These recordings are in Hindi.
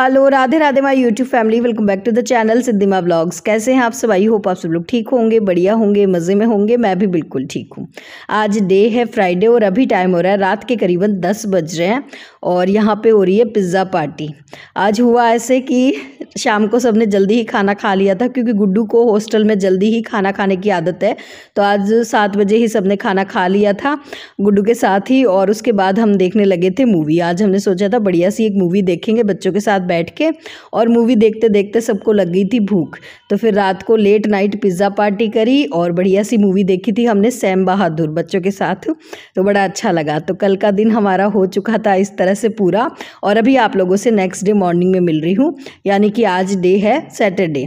hello Radhe Radhe my YouTube family welcome back to the channel Siddhima blogs कैसे हैं आप सब आई होप आप सब लोग ठीक होंगे बढ़िया होंगे मज़े में होंगे मैं भी बिल्कुल ठीक हूँ आज डे है फ्राइडे और अभी टाइम हो रहा है रात के करीबन दस बज रहे हैं और यहाँ पे हो रही है पिज़्ज़ा पार्टी आज हुआ ऐसे कि शाम को सबने जल्दी ही खाना खा लिया था क्योंकि गुड्डू को हॉस्टल में जल्दी ही खाना खाने की आदत है तो आज सात बजे ही सबने खाना खा लिया था गुड्डू के साथ ही और उसके बाद हम देखने लगे थे मूवी आज हमने सोचा था बढ़िया सी एक मूवी देखेंगे बच्चों के साथ बैठ के और मूवी देखते देखते सबको लग गई थी भूख तो फिर रात को लेट नाइट पिज़्ज़ा पार्टी करी और बढ़िया सी मूवी देखी थी हमने सैम बहादुर बच्चों के साथ तो बड़ा अच्छा लगा तो कल का दिन हमारा हो चुका था इस तरह से पूरा और अभी आप लोगों से नेक्स्ट डे मॉर्निंग में मिल रही हूँ यानी कि कि आज डे है सैटरडे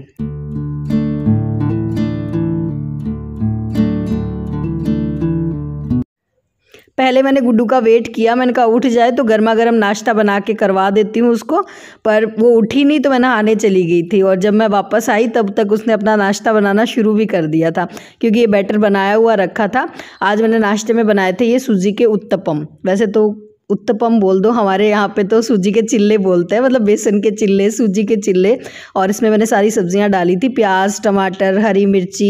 पहले मैंने गुड्डू का वेट किया मैंने कहा उठ जाए तो गर्मा गर्म नाश्ता बना के करवा देती हूँ उसको पर वो उठी नहीं तो मैं नहाने चली गई थी और जब मैं वापस आई तब तक उसने अपना नाश्ता बनाना शुरू भी कर दिया था क्योंकि ये बैटर बनाया हुआ रखा था आज मैंने नाश्ते में बनाए थे ये सूजी के उत्तपम वैसे तो उत्तपम बोल दो हमारे यहाँ पे तो सूजी के चिल्ले बोलते हैं मतलब बेसन के चिल्ले सूजी के चिल्ले और इसमें मैंने सारी सब्जियाँ डाली थी प्याज टमाटर हरी मिर्ची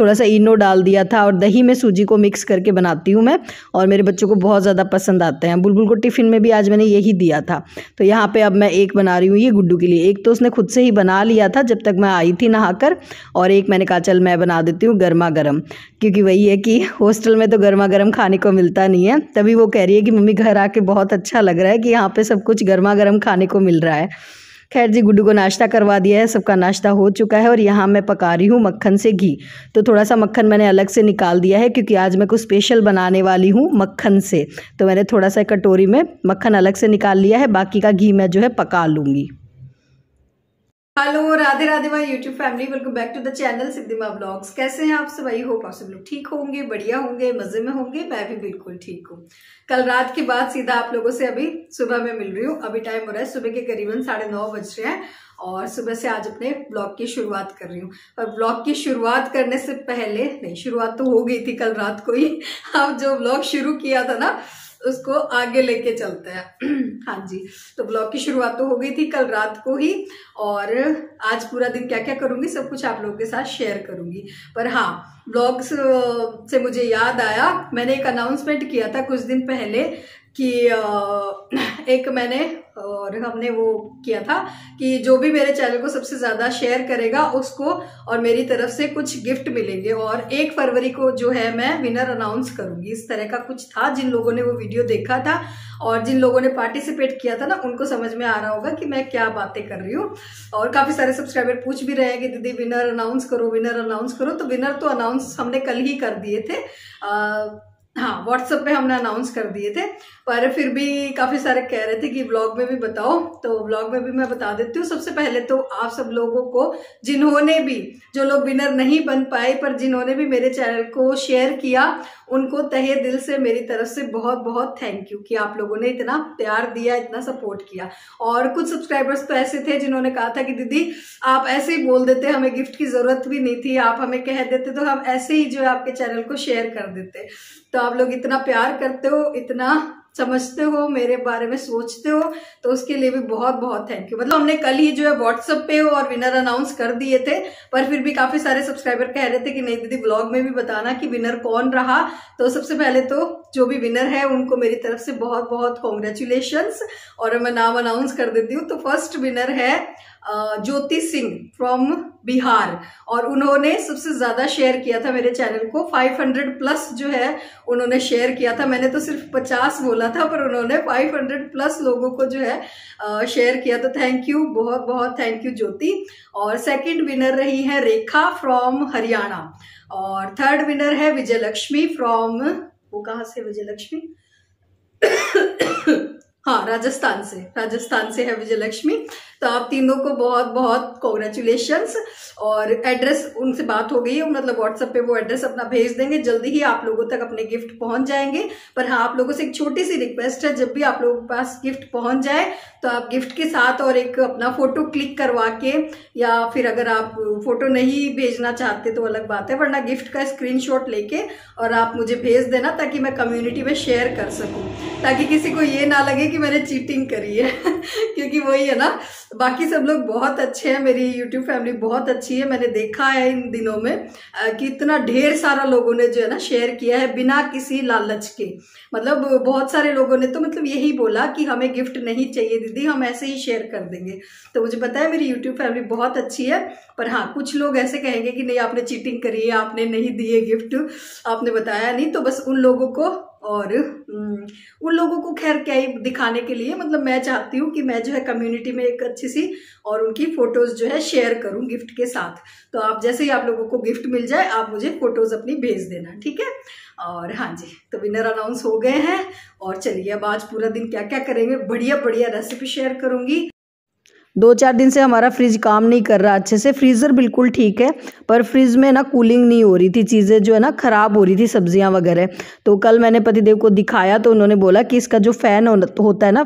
थोड़ा सा इनो डाल दिया था और दही में सूजी को मिक्स करके बनाती हूँ मैं और मेरे बच्चों को बहुत ज़्यादा पसंद आते हैं बुलबुल को टिफ़िन में भी आज मैंने यही दिया था तो यहाँ पर अब मैं एक बना रही हूँ ये गुड्डू के लिए एक तो उसने खुद से ही बना लिया था जब तक मैं आई थी नहाकर और एक मैंने कहा चल मैं बना देती हूँ गर्मा गर्म क्योंकि वही है कि हॉस्टल में तो गर्मा गर्म खाने को मिलता नहीं है तभी वो कह रही है कि मम्मी घर आके बहुत अच्छा लग रहा है कि यहाँ पे सब कुछ गर्मा गर्म खाने को मिल रहा है खैर जी गुड्डू को नाश्ता करवा दिया है सबका नाश्ता हो चुका है और यहाँ मैं पका रही हूँ मक्खन से घी तो थोड़ा सा मक्खन मैंने अलग से निकाल दिया है क्योंकि आज मैं कुछ स्पेशल बनाने वाली हूँ मक्खन से तो मैंने थोड़ा सा कटोरी में मक्खन अलग से निकाल लिया है बाकी का घी मैं जो है पका लूँगी hello Radhe Radhe my YouTube family welcome back to the channel Siddhima blogs कैसे हैं आप सब आई होप आप सब लोग ठीक होंगे बढ़िया होंगे मजे में होंगे मैं भी बिल्कुल ठीक हूँ कल रात के बाद सीधा आप लोगों से अभी सुबह में मिल रही हूँ अभी टाइम हो रहा है सुबह के करीबन साढ़े नौ बज रहे हैं और सुबह से आज अपने ब्लॉग की शुरुआत कर रही हूँ और ब्लॉग की शुरुआत करने से पहले नहीं शुरुआत तो हो गई थी कल रात को ही अब जो ब्लॉग शुरू किया था ना उसको आगे लेके चलता है हाँ जी तो ब्लॉग की शुरुआत तो हो गई थी कल रात को ही और आज पूरा दिन क्या क्या करूँगी सब कुछ आप लोगों के साथ शेयर करूंगी पर हाँ ब्लॉग्स से मुझे याद आया मैंने एक अनाउंसमेंट किया था कुछ दिन पहले कि एक मैंने और हमने वो किया था कि जो भी मेरे चैनल को सबसे ज़्यादा शेयर करेगा उसको और मेरी तरफ से कुछ गिफ्ट मिलेंगे और एक फरवरी को जो है मैं विनर अनाउंस करूंगी इस तरह का कुछ था जिन लोगों ने वो वीडियो देखा था और जिन लोगों ने पार्टिसिपेट किया था ना उनको समझ में आ रहा होगा कि मैं क्या बातें कर रही हूँ और काफ़ी सारे सब्सक्राइबर पूछ भी रहे हैं कि दीदी विनर अनाउंस करो विनर अनाउंस करो तो विनर तो अनाउंस हमने कल ही कर दिए थे आ, हाँ व्हाट्सएप पे हमने अनाउंस कर दिए थे पर फिर भी काफ़ी सारे कह रहे थे कि ब्लॉग में भी बताओ तो ब्लॉग में भी मैं बता देती हूँ सबसे पहले तो आप सब लोगों को जिन्होंने भी जो लोग विनर नहीं बन पाए पर जिन्होंने भी मेरे चैनल को शेयर किया उनको तहे दिल से मेरी तरफ से बहुत बहुत थैंक यू कि आप लोगों ने इतना प्यार दिया इतना सपोर्ट किया और कुछ सब्सक्राइबर्स तो ऐसे थे जिन्होंने कहा था कि दीदी आप ऐसे ही बोल देते हमें गिफ्ट की ज़रूरत भी नहीं थी आप हमें कह देते तो हम ऐसे ही जो है आपके चैनल को शेयर कर देते तो आप लोग इतना प्यार करते हो इतना समझते हो मेरे बारे में सोचते हो तो उसके लिए भी बहुत बहुत थैंक यू मतलब हमने कल ही जो है व्हाट्सअप पे हो और विनर अनाउंस कर दिए थे पर फिर भी काफी सारे सब्सक्राइबर कह रहे थे कि नहीं दीदी ब्लॉग में भी बताना कि विनर कौन रहा तो सबसे पहले तो जो भी विनर है उनको मेरी तरफ से बहुत बहुत कॉन्ग्रेचुलेशन और मैं नाम अनाउंस कर देती हूँ तो फर्स्ट विनर है ज्योति सिंह फ्रॉम बिहार और उन्होंने सबसे ज़्यादा शेयर किया था मेरे चैनल को 500 प्लस जो है उन्होंने शेयर किया था मैंने तो सिर्फ 50 बोला था पर उन्होंने 500 प्लस लोगों को जो है शेयर किया तो थैंक यू बहुत बहुत थैंक यू ज्योति और सेकंड विनर रही है रेखा फ्रॉम हरियाणा और थर्ड विनर है विजय लक्ष्मी फ्रॉम वो कहाँ से विजय लक्ष्मी हाँ राजस्थान से राजस्थान से है विजय लक्ष्मी तो आप तीनों को बहुत बहुत कॉन्ग्रेचुलेशन और एड्रेस उनसे बात हो गई है मतलब व्हाट्सएप पे वो एड्रेस अपना भेज देंगे जल्दी ही आप लोगों तक अपने गिफ्ट पहुंच जाएंगे पर हाँ आप लोगों से एक छोटी सी रिक्वेस्ट है जब भी आप लोगों के पास गिफ्ट पहुंच जाए तो आप गिफ्ट के साथ और एक अपना फोटो क्लिक करवा के या फिर अगर आप फोटो नहीं भेजना चाहते तो अलग बात है वरना गिफ्ट का स्क्रीन लेके और आप मुझे भेज देना ताकि मैं कम्युनिटी में शेयर कर सकूँ ताकि किसी को ये ना लगे कि मैंने चीटिंग करी है क्योंकि वही है ना बाकी सब लोग बहुत अच्छे हैं मेरी यूट्यूब फैमिली बहुत अच्छी है मैंने देखा है इन दिनों में कि इतना ढेर सारा लोगों ने जो है ना शेयर किया है बिना किसी लालच के मतलब बहुत सारे लोगों ने तो मतलब यही बोला कि हमें गिफ्ट नहीं चाहिए दीदी हम ऐसे ही शेयर कर देंगे तो मुझे पता है मेरी यूट्यूब फैमिली बहुत अच्छी है पर हाँ कुछ लोग ऐसे कहेंगे कि नहीं आपने चीटिंग करी है आपने नहीं दिए गिफ्ट आपने बताया नहीं तो बस उन लोगों को और उन लोगों को खैर क्या ही दिखाने के लिए मतलब मैं चाहती हूँ कि मैं जो है कम्युनिटी में एक अच्छी सी और उनकी फ़ोटोज़ जो है शेयर करूँ गिफ्ट के साथ तो आप जैसे ही आप लोगों को गिफ्ट मिल जाए आप मुझे फ़ोटोज़ अपनी भेज देना ठीक है और हाँ जी तो विनर अनाउंस हो गए हैं और चलिए अब आज पूरा दिन क्या क्या करेंगे बढ़िया बढ़िया रेसिपी शेयर करूँगी दो चार दिन से हमारा फ्रिज काम नहीं कर रहा अच्छे से फ्रीज़र बिल्कुल ठीक है पर फ्रिज में ना कूलिंग नहीं हो रही थी चीज़ें जो है ना ख़राब हो रही थी सब्जियां वगैरह तो कल मैंने पतिदेव को दिखाया तो उन्होंने बोला कि इसका जो फ़ैन होता है ना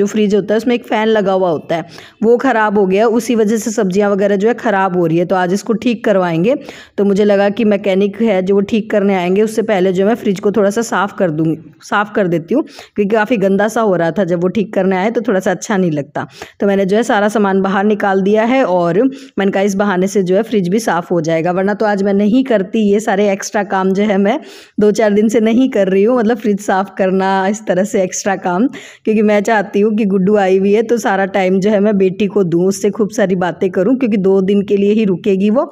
जो फ्रिज होता है उसमें एक फ़ैन लगा हुआ होता है वो ख़राब हो गया उसी वजह से सब्जियाँ वगैरह जो है ख़राब हो रही है तो आज इसको ठीक करवाएंगे तो मुझे लगा कि मैकेनिक है जो ठीक करने आएंगे उससे पहले जो मैं फ्रिज को थोड़ा सा साफ़ कर दूँगी साफ़ कर देती हूँ क्योंकि काफ़ी गंदा सा हो रहा था जब वो ठीक करने आए तो थोड़ा सा अच्छा नहीं लगता तो मैंने जो है सारा सारा सामान बाहर निकाल दिया है और मैंने कहा इस बहाने से जो है फ्रिज भी साफ़ हो जाएगा वरना तो आज मैं नहीं करती ये सारे एक्स्ट्रा काम जो है मैं दो चार दिन से नहीं कर रही हूँ मतलब फ्रिज साफ़ करना इस तरह से एक्स्ट्रा काम क्योंकि मैं चाहती हूँ कि गुड्डू आई हुई है तो सारा टाइम जो है मैं बेटी को दूँ उससे खूब सारी बातें करूँ क्योंकि दो दिन के लिए ही रुकेगी वो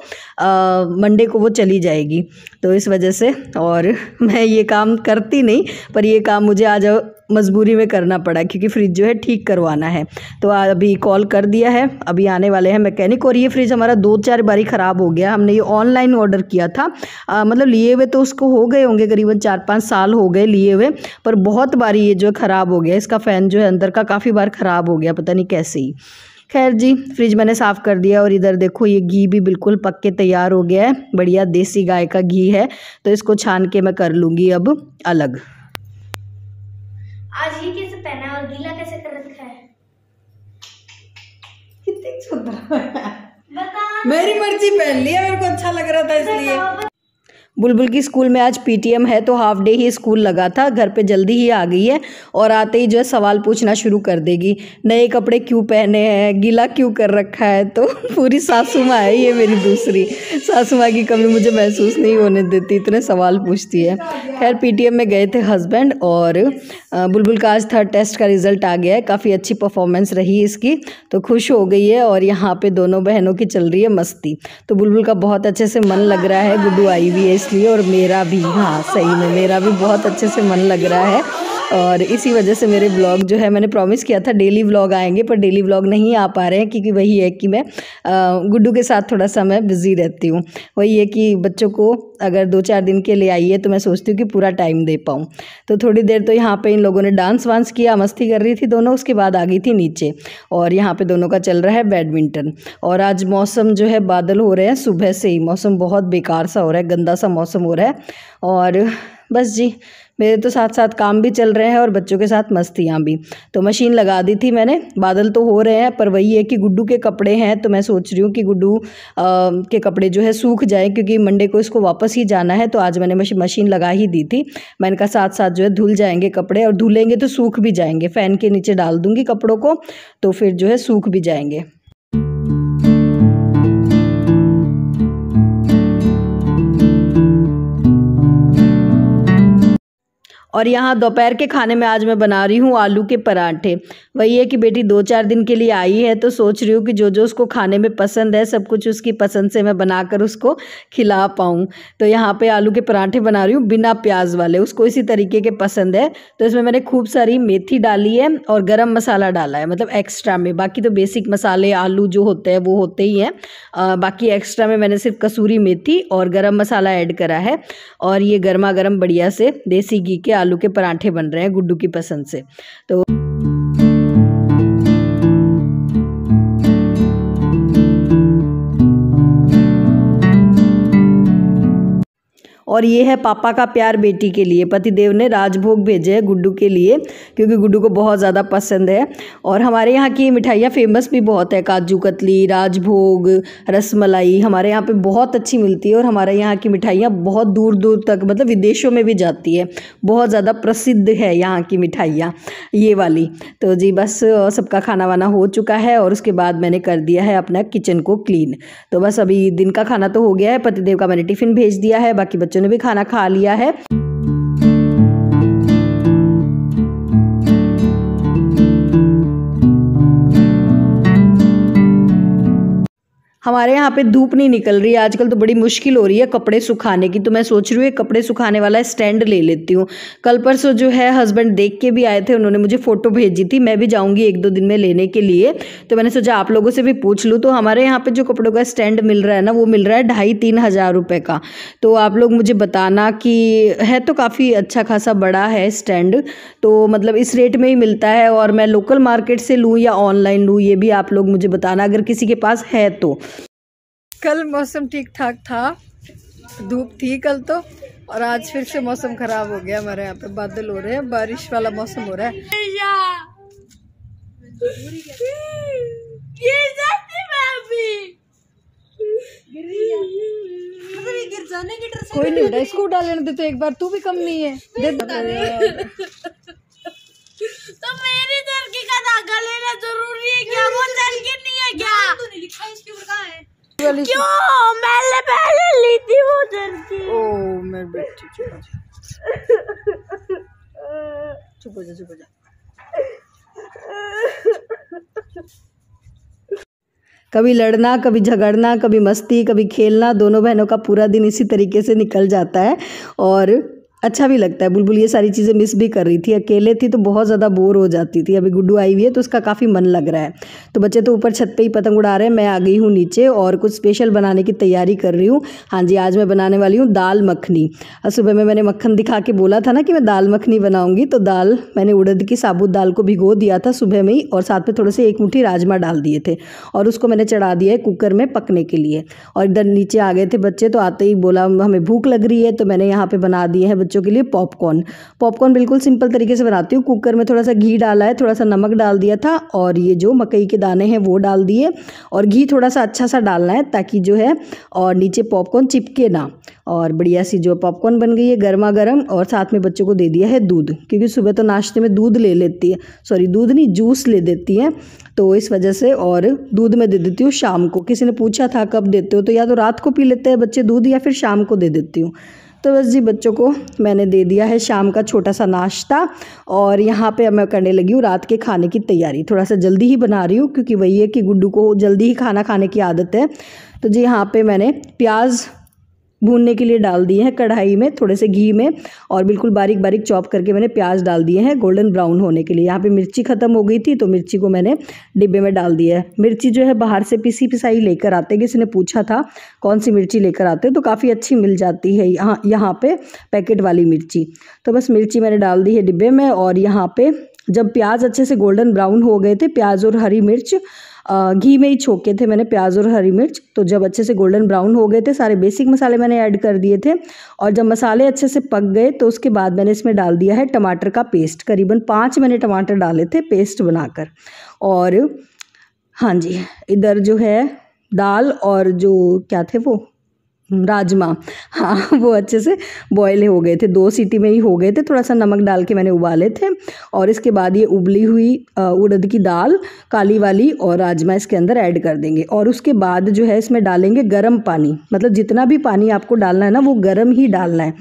मंडे को वो चली जाएगी तो इस वजह से और मैं ये काम करती नहीं पर ये काम मुझे आज मजबूरी में करना पड़ा क्योंकि फ्रिज जो है ठीक करवाना है तो अभी कॉल कर दिया है अभी आने वाले हैं मैकेनिक और ये फ्रिज हमारा दो चार बारी ख़राब हो गया हमने ये ऑनलाइन ऑर्डर किया था आ, मतलब लिए हुए तो उसको हो गए होंगे करीबन चार पाँच साल हो गए लिए हुए पर बहुत बारी ये जो ख़राब हो गया इसका फ़ैन जो है अंदर का काफ़ी बार ख़राब हो गया पता नहीं कैसे ही खैर जी फ्रिज मैंने साफ़ कर दिया और इधर देखो ये घी भी बिल्कुल पक के तैयार हो गया है बढ़िया देसी गाय का घी है तो इसको छान के मैं कर लूँगी अब अलग आज ये कैसे पहना है और गीला कैसे कर रखा है कितनी बता मेरी मर्जी पहन लिया मेरे को अच्छा लग रहा था इसलिए बुलबुल की स्कूल में आज पीटीएम है तो हाफ डे ही स्कूल लगा था घर पे जल्दी ही आ गई है और आते ही जो है सवाल पूछना शुरू कर देगी नए कपड़े क्यों पहने हैं गीला क्यों कर रखा है तो पूरी सासू माँ है ये मेरी दूसरी सासू माँ की कमी मुझे महसूस नहीं होने देती इतने सवाल पूछती है खैर पी में गए थे हस्बैंड और बुलबुल का आज थर्ड टेस्ट का रिजल्ट आ गया है काफ़ी अच्छी परफॉर्मेंस रही इसकी तो खुश हो गई है और यहाँ पर दोनों बहनों की चल रही है मस्ती तो बुलबुल का बहुत अच्छे से मन लग रहा है गुड्डू आई हुई है इसलिए और मेरा भी हाँ सही में मेरा भी बहुत अच्छे से मन लग रहा है और इसी वजह से मेरे ब्लॉग जो है मैंने प्रॉमिस किया था डेली ब्लॉग आएंगे पर डेली ब्लॉग नहीं आ पा रहे हैं क्योंकि वही है कि मैं गुड्डू के साथ थोड़ा सा मैं बिज़ी रहती हूँ वही है कि बच्चों को अगर दो चार दिन के लिए आई है तो मैं सोचती हूँ कि पूरा टाइम दे पाऊँ तो थोड़ी देर तो यहाँ पर इन लोगों ने डांस वांस किया मस्ती कर रही थी दोनों उसके बाद आ गई थी नीचे और यहाँ पर दोनों का चल रहा है बैडमिंटन और आज मौसम जो है बादल हो रहे हैं सुबह से ही मौसम बहुत बेकार सा हो रहा है गंदा सा मौसम हो रहा है और बस जी मेरे तो साथ साथ काम भी चल रहे हैं और बच्चों के साथ मस्तियाँ भी तो मशीन लगा दी थी मैंने बादल तो हो रहे हैं पर वही है कि गुड्डू के कपड़े हैं तो मैं सोच रही हूँ कि गुड्डू के कपड़े जो है सूख जाए क्योंकि मंडे को इसको वापस ही जाना है तो आज मैंने मशीन लगा ही दी थी मैंने कहा साथ साथ जो है धुल जाएंगे कपड़े और धुलेंगे तो सूख भी जाएंगे फ़ैन के नीचे डाल दूँगी कपड़ों को तो फिर जो है सूख भी जाएंगे और यहाँ दोपहर के खाने में आज मैं बना रही हूँ आलू के पराठे वही है कि बेटी दो चार दिन के लिए आई है तो सोच रही हूँ कि जो जो उसको खाने में पसंद है सब कुछ उसकी पसंद से मैं बनाकर उसको खिला पाऊँ तो यहाँ पे आलू के पराठे बना रही हूँ बिना प्याज वाले उसको इसी तरीके के पसंद है तो इसमें मैंने खूब सारी मेथी डाली है और गर्म मसाला डाला है मतलब एक्स्ट्रा में बाकी तो बेसिक मसाले आलू जो होते हैं वो होते ही हैं बाकी एक्स्ट्रा में मैंने सिर्फ कसूरी मेथी और गर्म मसाला ऐड करा है और ये गर्मा गर्म बढ़िया से देसी घी के आलू के पराठे बन रहे हैं गुड्डू की पसंद से तो और ये है पापा का प्यार बेटी के लिए पतिदेव ने राजभोग भेजे है गुड्डू के लिए क्योंकि गुड्डू को बहुत ज़्यादा पसंद है और हमारे यहाँ की मिठाइयाँ फेमस भी बहुत है काजू कतली राजभोग रसमलाई हमारे यहाँ पे बहुत अच्छी मिलती है और हमारे यहाँ की मिठाइयाँ बहुत दूर दूर तक मतलब विदेशों में भी जाती है बहुत ज़्यादा प्रसिद्ध है यहाँ की मिठाइयाँ ये वाली तो जी बस सबका खाना वाना हो चुका है और उसके बाद मैंने कर दिया है अपना किचन को क्लीन तो बस अभी दिन का खाना तो हो गया है पतिदेव का मैंने टिफ़िन भेज दिया है बाकी बच्चों बच्चों ने भी खाना खा लिया है हमारे यहाँ पे धूप नहीं निकल रही है आजकल तो बड़ी मुश्किल हो रही है कपड़े सुखाने की तो मैं सोच रही हूँ कपड़े सुखाने वाला स्टैंड ले लेती हूँ कल परसों जो है हस्बैंड देख के भी आए थे उन्होंने मुझे फ़ोटो भेजी थी मैं भी जाऊँगी एक दो दिन में लेने के लिए तो मैंने सोचा आप लोगों से भी पूछ लूँ तो हमारे यहाँ पर जो कपड़ों का स्टैंड मिल रहा है ना वो मिल रहा है ढाई तीन हज़ार रुपये का तो आप लोग मुझे बताना कि है तो काफ़ी अच्छा खासा बड़ा है स्टैंड तो मतलब इस रेट में ही मिलता है और मैं लोकल मार्केट से लूँ या ऑनलाइन लूँ ये भी आप लोग मुझे बताना अगर किसी के पास है तो कल मौसम ठीक ठाक था धूप थी कल तो और आज फिर से मौसम खराब हो गया हमारे यहाँ पे बादल हो रहे हैं बारिश वाला मौसम हो रहा है ये कोई नहीं बेटा इसको डालने दे तो एक बार तू भी कम नहीं है दे तो मेरी जर्गी का धागा लेना जरूरी है क्या वो जर्गी नहीं है क्या तूने तो लिखा इसके ऊपर है वाली क्यों मैंने पहले ली थी वो जर्सी ओ मैं बेटी चुप जा चुप जा चुप जा कभी लड़ना कभी झगड़ना कभी मस्ती कभी खेलना दोनों बहनों का पूरा दिन इसी तरीके से निकल जाता है और अच्छा भी लगता है बुलबुल ये सारी चीज़ें मिस भी कर रही थी अकेले थी तो बहुत ज़्यादा बोर हो जाती थी अभी गुड्डू आई हुई है तो उसका काफ़ी मन लग रहा है तो बच्चे तो ऊपर छत पे ही पतंग उड़ा रहे हैं मैं आ गई हूँ नीचे और कुछ स्पेशल बनाने की तैयारी कर रही हूँ हाँ जी आज मैं बनाने वाली हूँ दाल मखनी सुबह में मैंने मक्खन दिखा के बोला था ना कि मैं दाल मखनी बनाऊँगी तो दाल मैंने उड़द की साबुत दाल को भिगो दिया था सुबह में ही और साथ में थोड़े से एक मुठ्ठी राजमा डाल दिए थे और उसको मैंने चढ़ा दिया है कुकर में पकने के लिए और इधर नीचे आ गए थे बच्चे तो आते ही बोला हमें भूख लग रही है तो मैंने यहाँ पर बना दिए हैं बच्चों के लिए पॉपकॉर्न पॉपकॉर्न बिल्कुल सिंपल तरीके से बनाती हूँ कुकर में थोड़ा सा घी डाला है थोड़ा सा नमक डाल दिया था और ये जो मकई के दाने हैं वो डाल दिए और घी थोड़ा सा अच्छा सा डालना है ताकि जो है और नीचे पॉपकॉर्न चिपके ना और बढ़िया सी जो पॉपकॉर्न बन गई है गर्मा गर्म और साथ में बच्चों को दे दिया है दूध क्योंकि सुबह तो नाश्ते में दूध ले लेती है सॉरी दूध नहीं जूस ले देती है तो इस वजह से और दूध में दे देती हूँ शाम को किसी ने पूछा था कब देते हो तो या तो रात को पी लेते हैं बच्चे दूध या फिर शाम को दे देती हूँ तो बस जी बच्चों को मैंने दे दिया है शाम का छोटा सा नाश्ता और यहाँ पे अब मैं करने लगी हूँ रात के खाने की तैयारी थोड़ा सा जल्दी ही बना रही हूँ क्योंकि वही है कि गुड्डू को जल्दी ही खाना खाने की आदत है तो जी यहाँ पे मैंने प्याज भूनने के लिए डाल दिए हैं कढ़ाई में थोड़े से घी में और बिल्कुल बारीक बारीक चॉप करके मैंने प्याज डाल दिए हैं गोल्डन ब्राउन होने के लिए यहाँ पे मिर्ची ख़त्म हो गई थी तो मिर्ची को मैंने डिब्बे में डाल दिया है मिर्ची जो है बाहर से पिसी पिसाई लेकर आते किसी ने पूछा था कौन सी मिर्ची लेकर आते तो काफ़ी अच्छी मिल जाती है यहाँ यहाँ पर पैकेट वाली मिर्ची तो बस मिर्ची मैंने डाल दी है डिब्बे में और यहाँ पर जब प्याज अच्छे से गोल्डन ब्राउन हो गए थे प्याज और हरी मिर्च घी में ही छोके थे मैंने प्याज और हरी मिर्च तो जब अच्छे से गोल्डन ब्राउन हो गए थे सारे बेसिक मसाले मैंने ऐड कर दिए थे और जब मसाले अच्छे से पक गए तो उसके बाद मैंने इसमें डाल दिया है टमाटर का पेस्ट करीबन पाँच मैंने टमाटर डाले थे पेस्ट बनाकर और हाँ जी इधर जो है दाल और जो क्या थे वो हम्म, राजमा हाँ वो अच्छे से बॉयल हो गए थे दो सीटी में ही हो गए थे थोड़ा सा नमक डाल के मैंने उबाले थे और इसके बाद ये उबली हुई उड़द की दाल काली वाली और राजमा इसके अंदर ऐड कर देंगे और उसके बाद जो है इसमें डालेंगे गर्म पानी मतलब जितना भी पानी आपको डालना है ना वो गर्म ही डालना है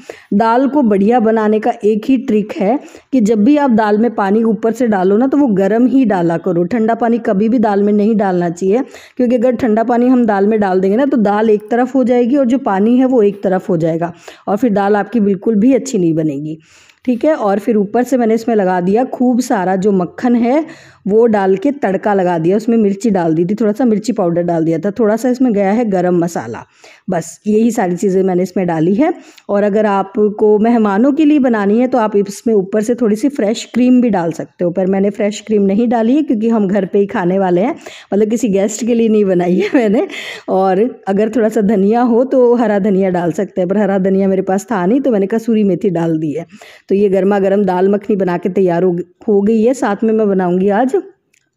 दाल को बढ़िया बनाने का एक ही ट्रिक है कि जब भी आप दाल में पानी ऊपर से डालो ना तो वो गर्म ही डाला करो ठंडा पानी कभी भी दाल में नहीं डालना चाहिए क्योंकि अगर ठंडा पानी हम दाल में डाल देंगे ना तो दाल एक तरफ हो जाएगी और जो जो पानी है वो एक तरफ हो जाएगा और फिर दाल आपकी बिल्कुल भी अच्छी नहीं बनेगी ठीक है और फिर ऊपर से मैंने इसमें लगा दिया खूब सारा जो मक्खन है वो डाल के तड़का लगा दिया उसमें मिर्ची डाल दी थी थोड़ा सा मिर्ची पाउडर डाल दिया था थोड़ा सा इसमें गया है गरम मसाला बस यही सारी चीज़ें मैंने इसमें डाली है और अगर आपको मेहमानों के लिए बनानी है तो आप इसमें ऊपर से थोड़ी सी फ्रेश क्रीम भी डाल सकते हो पर मैंने फ्रेश क्रीम नहीं डाली है क्योंकि हम घर पर ही खाने वाले हैं मतलब किसी गेस्ट के लिए नहीं बनाई है मैंने और अगर थोड़ा सा धनिया हो तो हरा धनिया डाल सकते हैं पर हरा धनिया मेरे पास था नहीं तो मैंने कसूरी मेथी डाल दी है तो ये गर्मा गर्म दाल मखनी बना के तैयार हो हो गई है साथ में मैं बनाऊँगी आज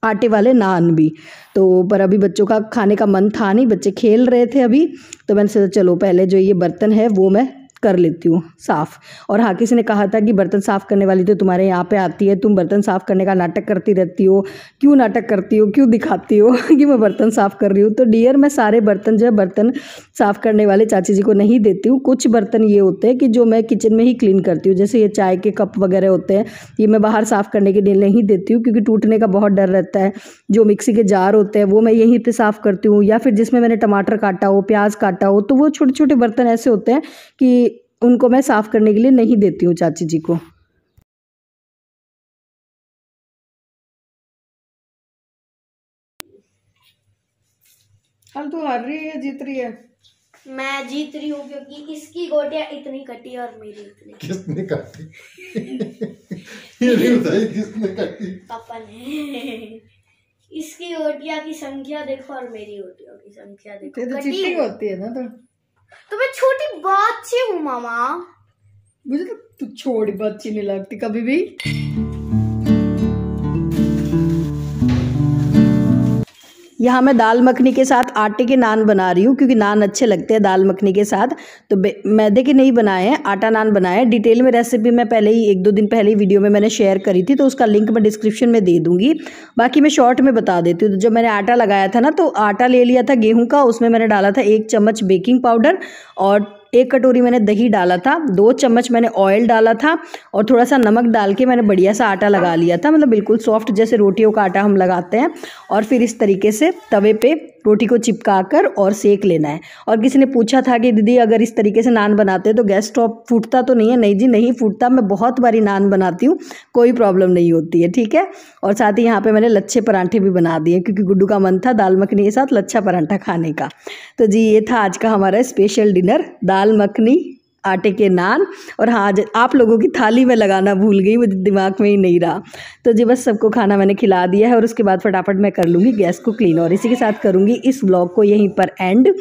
आटे वाले नान भी तो पर अभी बच्चों का खाने का मन था नहीं बच्चे खेल रहे थे अभी तो मैंने सोचा चलो पहले जो ये बर्तन है वो मैं कर लेती हूँ साफ़ और हाँ किसी ने कहा था कि बर्तन साफ़ करने वाली तो तुम्हारे यहाँ पे आती है तुम बर्तन साफ़ करने का नाटक करती रहती हो क्यों नाटक करती हो क्यों दिखाती हो कि मैं बर्तन साफ़ कर रही हूँ तो डियर मैं सारे बर्तन जो है बर्तन साफ़ करने वाले चाची जी को नहीं देती हूँ कुछ बर्तन ये होते हैं कि जो मैं किचन में ही क्लीन करती हूँ जैसे ये चाय के कप वगैरह होते हैं ये मैं बाहर साफ़ करने के लिए नहीं देती हूँ क्योंकि टूटने का बहुत डर रहता है जो मिक्सी के जार होते हैं वो मैं यहीं पर साफ़ करती हूँ या फिर जिसमें मैंने टमाटर काटा हो प्याज काटा हो तो वो छोटे छोटे बर्तन ऐसे होते हैं कि उनको मैं साफ़ करने के लिए नहीं देती हूँ चाची जी को हम तो हार रही है जीत रही है मैं जीत रही हूँ क्योंकि इसकी गोटिया इतनी कटी और मेरी इतनी किसने काटी ये नहीं बताइए किसने काटी पापा ने इसकी गोटिया की संख्या देखो और मेरी गोटियों की संख्या देखो तो कटी होती है ना तो तो मैं छोटी बच्ची हूँ मामा मुझे तो तू छोटी बच्ची नहीं लगती कभी भी यहाँ मैं दाल मखनी के साथ आटे के नान बना रही हूँ क्योंकि नान अच्छे लगते हैं दाल मखनी के साथ तो मैदे के नहीं बनाए हैं आटा नान बनाए हैं डिटेल में रेसिपी मैं पहले ही एक दो दिन पहले ही वीडियो में मैंने शेयर करी थी तो उसका लिंक मैं डिस्क्रिप्शन में दे दूँगी बाकी मैं शॉर्ट में बता देती हूँ तो जब मैंने आटा लगाया था ना तो आटा ले लिया था गेहूँ का उसमें मैंने डाला था एक चम्मच बेकिंग पाउडर और एक कटोरी मैंने दही डाला था दो चम्मच मैंने ऑयल डाला था और थोड़ा सा नमक डाल के मैंने बढ़िया सा आटा लगा लिया था मतलब बिल्कुल सॉफ्ट जैसे रोटियों का आटा हम लगाते हैं और फिर इस तरीके से तवे पे रोटी को चिपका कर और सेक लेना है और किसी ने पूछा था कि दीदी अगर इस तरीके से नान बनाते हैं तो गैस स्टॉप फूटता तो नहीं है नहीं जी नहीं फूटता मैं बहुत बारी नान बनाती हूँ कोई प्रॉब्लम नहीं होती है ठीक है और साथ ही यहाँ पर मैंने लच्छे परांठे भी बना दिए क्योंकि गुड्डू का मन था दाल मखनी के साथ लच्छा परांठा खाने का तो जी ये था आज का हमारा स्पेशल डिनर दाल मखनी आटे के नान और हाँ आज आप लोगों की थाली में लगाना भूल गई मुझे दिमाग में ही नहीं रहा तो जी बस सबको खाना मैंने खिला दिया है और उसके बाद फटाफट मैं कर लूँगी गैस को क्लीन और इसी के साथ करूँगी इस ब्लॉग को यहीं पर एंड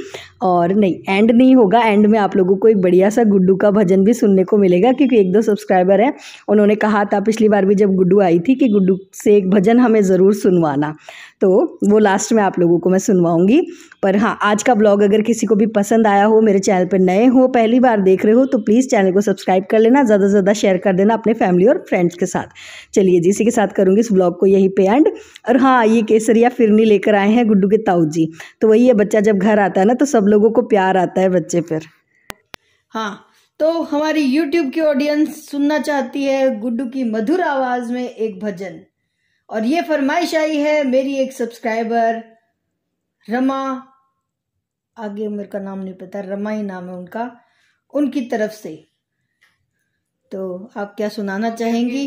और नहीं एंड नहीं होगा एंड में आप लोगों को एक बढ़िया सा गुड्डू का भजन भी सुनने को मिलेगा क्योंकि एक दो सब्सक्राइबर हैं उन्होंने कहा था पिछली बार भी जब गुड्डू आई थी कि गुड्डू से एक भजन हमें ज़रूर सुनवाना तो वो लास्ट में आप लोगों को मैं सुनवाऊँगी पर हाँ आज का ब्लॉग अगर किसी को भी पसंद आया हो मेरे चैनल पर नए हो पहली बार देख रहे हो तो प्लीज़ चैनल को सब्सक्राइब कर लेना ज़्यादा से ज़्यादा शेयर कर देना अपने फैमिली और फ्रेंड्स के साथ चलिए जी इसी के साथ करूँगी इस ब्लॉग को यहीं पे एंड और हाँ ये केसरिया फिरनी लेकर आए हैं गुड्डू के ताऊ जी तो वही है बच्चा जब घर आता है ना तो सब लोगों को प्यार आता है बच्चे पर हाँ तो हमारी YouTube की ऑडियंस सुनना चाहती है गुड्डू की मधुर आवाज में एक भजन और ये फरमाइश आई है मेरी एक सब्सक्राइबर रमा आगे उम्र का नाम नहीं पता रमा ही नाम है उनका उनकी तरफ से तो आप क्या सुनाना चाहेंगी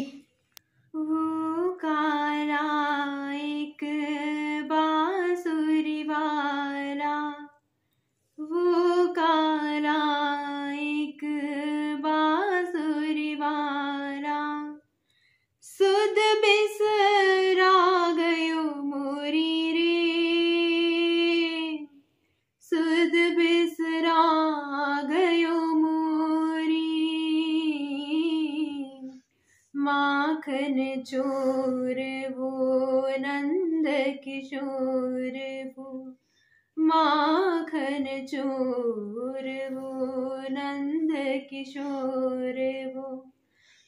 कपूर वो नंद किशोर वो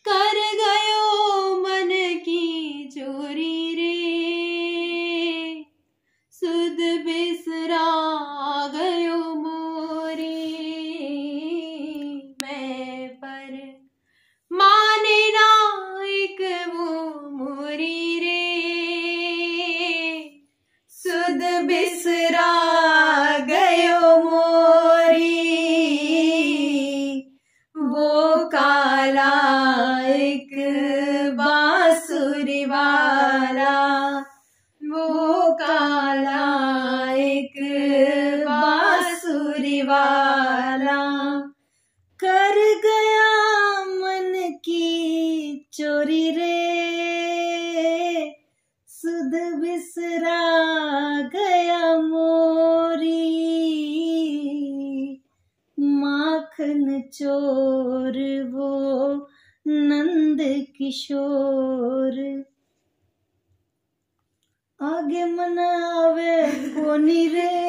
कर गयो मन की चोरी रे सुध बिसरा गयो किशोर आगे मनावे कोनी रे